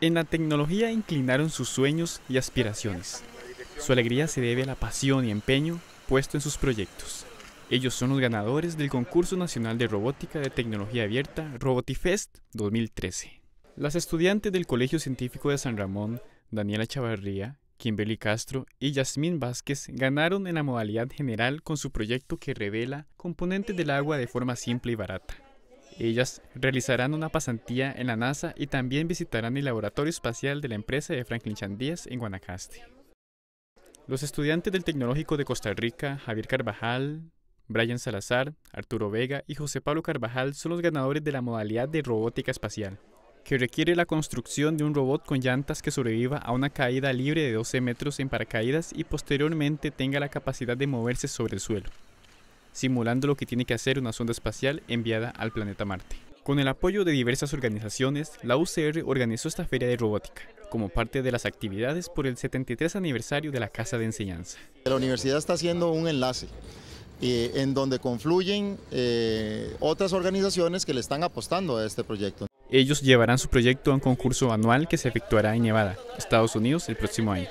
En la tecnología inclinaron sus sueños y aspiraciones. Su alegría se debe a la pasión y empeño puesto en sus proyectos. Ellos son los ganadores del Concurso Nacional de Robótica de Tecnología Abierta Robotifest 2013. Las estudiantes del Colegio Científico de San Ramón, Daniela Chavarría, Kimberly Castro y Yasmín Vázquez ganaron en la modalidad general con su proyecto que revela componentes del agua de forma simple y barata. Ellas realizarán una pasantía en la NASA y también visitarán el laboratorio espacial de la empresa de Franklin Chandías en Guanacaste. Los estudiantes del Tecnológico de Costa Rica, Javier Carvajal, Brian Salazar, Arturo Vega y José Pablo Carvajal son los ganadores de la modalidad de robótica espacial, que requiere la construcción de un robot con llantas que sobreviva a una caída libre de 12 metros en paracaídas y posteriormente tenga la capacidad de moverse sobre el suelo simulando lo que tiene que hacer una sonda espacial enviada al planeta Marte. Con el apoyo de diversas organizaciones, la UCR organizó esta feria de robótica, como parte de las actividades por el 73 aniversario de la Casa de Enseñanza. La universidad está haciendo un enlace eh, en donde confluyen eh, otras organizaciones que le están apostando a este proyecto. Ellos llevarán su proyecto a un concurso anual que se efectuará en Nevada, Estados Unidos, el próximo año.